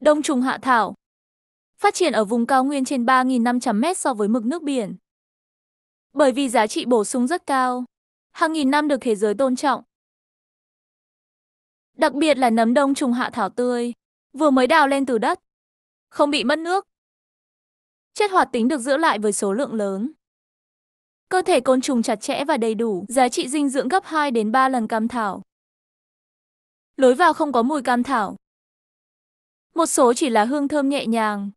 Đông trùng hạ thảo Phát triển ở vùng cao nguyên trên 3.500m so với mực nước biển. Bởi vì giá trị bổ sung rất cao, hàng nghìn năm được thế giới tôn trọng. Đặc biệt là nấm đông trùng hạ thảo tươi, vừa mới đào lên từ đất, không bị mất nước. Chất hoạt tính được giữ lại với số lượng lớn. Cơ thể côn trùng chặt chẽ và đầy đủ, giá trị dinh dưỡng gấp 2 đến 3 lần cam thảo. Lối vào không có mùi cam thảo một số chỉ là hương thơm nhẹ nhàng.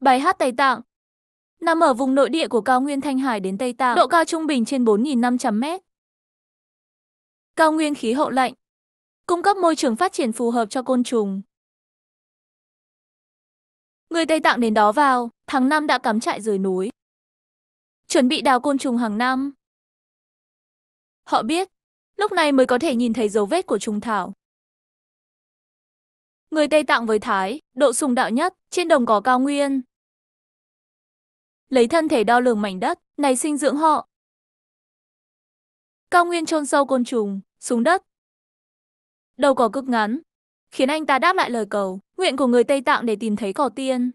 Bài hát Tây Tạng Nằm ở vùng nội địa của cao nguyên Thanh Hải đến Tây Tạng, độ cao trung bình trên 4.500 mét. Cao nguyên khí hậu lạnh, cung cấp môi trường phát triển phù hợp cho côn trùng. Người Tây Tạng đến đó vào, tháng 5 đã cắm trại dưới núi. Chuẩn bị đào côn trùng hàng năm. Họ biết, lúc này mới có thể nhìn thấy dấu vết của trùng thảo người Tây Tạng với Thái, độ sùng đạo nhất, trên đồng cỏ cao nguyên. Lấy thân thể đo lường mảnh đất, này sinh dưỡng họ. Cao nguyên chôn sâu côn trùng, xuống đất. Đầu cỏ cực ngắn, khiến anh ta đáp lại lời cầu, nguyện của người Tây Tạng để tìm thấy cỏ tiên.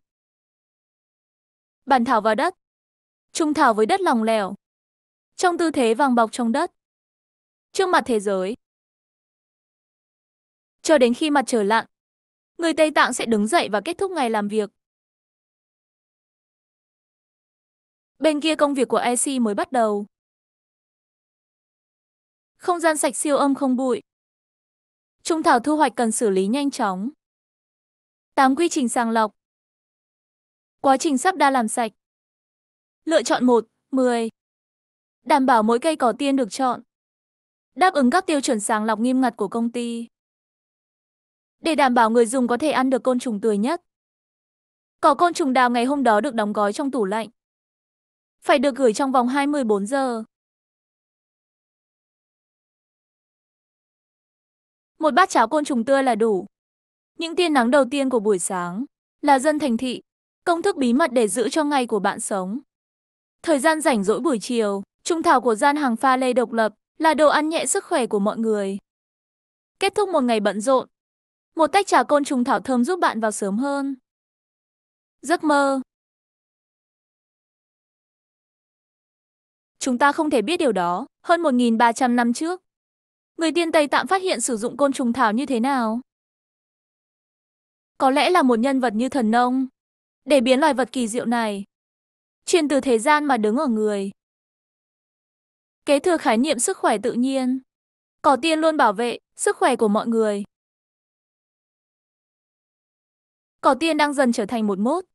Bản thảo vào đất, trung thảo với đất lòng lẻo, trong tư thế vàng bọc trong đất, trước mặt thế giới. Cho đến khi mặt trời lặn, người Tây Tạng sẽ đứng dậy và kết thúc ngày làm việc. Bên kia công việc của EC mới bắt đầu. Không gian sạch siêu âm không bụi. Trung thảo thu hoạch cần xử lý nhanh chóng. 8 quy trình sàng lọc. Quá trình sắp đa làm sạch. Lựa chọn 1, 10. Đảm bảo mỗi cây cỏ tiên được chọn. Đáp ứng các tiêu chuẩn sàng lọc nghiêm ngặt của công ty để đảm bảo người dùng có thể ăn được côn trùng tươi nhất. Cỏ côn trùng đào ngày hôm đó được đóng gói trong tủ lạnh. Phải được gửi trong vòng 24 giờ. Một bát cháo côn trùng tươi là đủ. Những tia nắng đầu tiên của buổi sáng là dân thành thị, công thức bí mật để giữ cho ngày của bạn sống. Thời gian rảnh rỗi buổi chiều, trung thảo của gian hàng pha lê độc lập là đồ ăn nhẹ sức khỏe của mọi người. Kết thúc một ngày bận rộn, một tách trà côn trùng thảo thơm giúp bạn vào sớm hơn. Giấc mơ Chúng ta không thể biết điều đó, hơn 1.300 năm trước. Người tiên Tây tạm phát hiện sử dụng côn trùng thảo như thế nào? Có lẽ là một nhân vật như thần nông, để biến loài vật kỳ diệu này truyền từ thế gian mà đứng ở người. Kế thừa khái niệm sức khỏe tự nhiên. Cỏ tiên luôn bảo vệ sức khỏe của mọi người. Cỏ tiên đang dần trở thành một mốt.